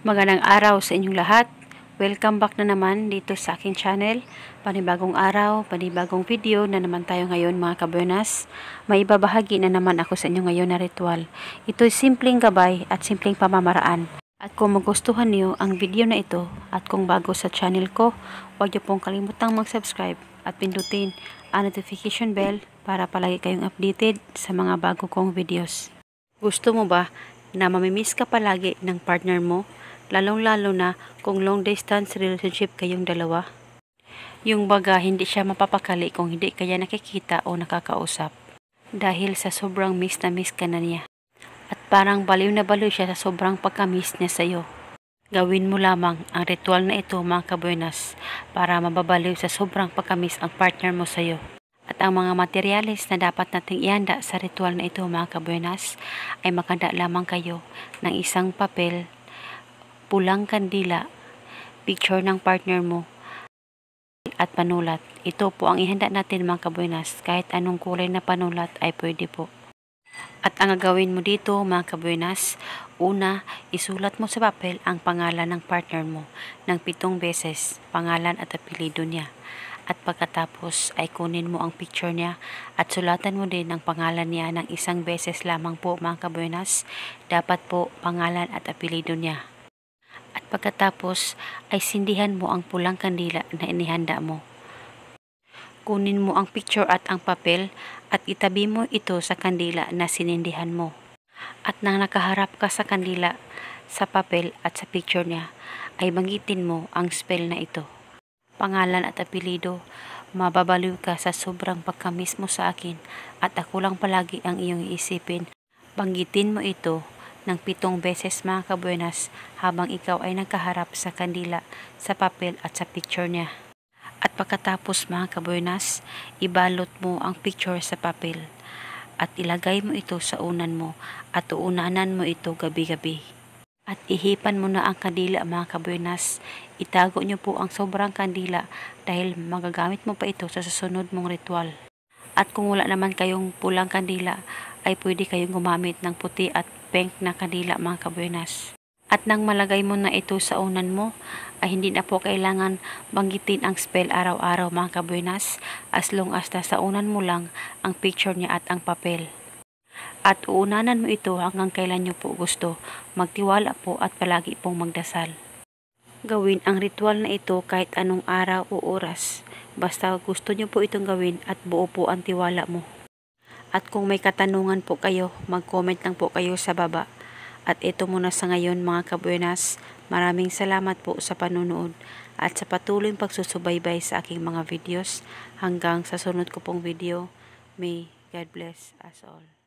Magandang araw sa inyong lahat. Welcome back na naman dito sa aking channel. Panibagong araw, panibagong video na naman tayo ngayon mga kabuenas. May ibabahagi na naman ako sa inyo ngayon na ritual. Ito'y simpleng gabay at simpleng pamamaraan. At kung magustuhan niyo ang video na ito at kung bago sa channel ko, huwag niyo pong kalimutang mag-subscribe at pindutin ang notification bell para palagi kayong updated sa mga bago kong videos. Gusto mo ba na mamimiss ka palagi ng partner mo lalong-lalo na kung long distance relationship kayong dalawa. Yung baga hindi siya mapapakali kung hindi kaya nakikita o nakakausap dahil sa sobrang miss na miss ka na niya. At parang baliw na baliw siya sa sobrang pagka-miss niya sa'yo. Gawin mo lamang ang ritual na ito mga kabuenas para mababaliw sa sobrang pagka-miss ang partner mo sa'yo. At ang mga materyales na dapat nating ihanda sa ritual na ito mga kabuenas ay makanda lamang kayo ng isang papel pulang kandila, picture ng partner mo, at panulat. Ito po ang ihanda natin mga kabuinas. Kahit anong kulay na panulat ay pwede po. At ang gagawin mo dito mga kabuinas, una, isulat mo sa papel ang pangalan ng partner mo ng pitong beses, pangalan at apelido niya. At pagkatapos ay kunin mo ang picture niya at sulatan mo din ang pangalan niya ng isang beses lamang po mga kabuinas. Dapat po pangalan at apelido niya at pagkatapos ay sindihan mo ang pulang kandila na inihanda mo. Kunin mo ang picture at ang papel at itabi mo ito sa kandila na sinindihan mo. At nang nakaharap ka sa kandila, sa papel at sa picture niya, ay banggitin mo ang spell na ito. Pangalan at apelido, mababaliw ka sa sobrang pagkamis mo sa akin at ako lang palagi ang iyong iisipin. Banggitin mo ito ng pitong beses mga kabuenas habang ikaw ay nagkaharap sa kandila, sa papel at sa picture niya. At pagkatapos mga kabuenas, ibalot mo ang picture sa papel at ilagay mo ito sa unan mo at uunanan mo ito gabi-gabi. At ihipan mo na ang kandila mga kabuenas. Itago niyo po ang sobrang kandila dahil magagamit mo pa ito sa susunod mong ritual. At kung wala naman kayong pulang kandila, ay pwede kayong gumamit ng puti at bank na kanila mga kabuenas. At nang malagay mo na ito sa unan mo, ay hindi na po kailangan banggitin ang spell araw-araw mga kabuenas as long as sa unan mo lang ang picture niya at ang papel. At uunanan mo ito hanggang kailan niyo po gusto, magtiwala po at palagi pong magdasal. Gawin ang ritual na ito kahit anong araw o oras, basta gusto niyo po itong gawin at buo po ang tiwala mo. At kung may katanungan po kayo, mag-comment lang po kayo sa baba. At ito muna sa ngayon mga kabuenas, maraming salamat po sa panunood at sa patuloy pagsusubaybay sa aking mga videos hanggang sa sunod ko pong video. May God bless us all.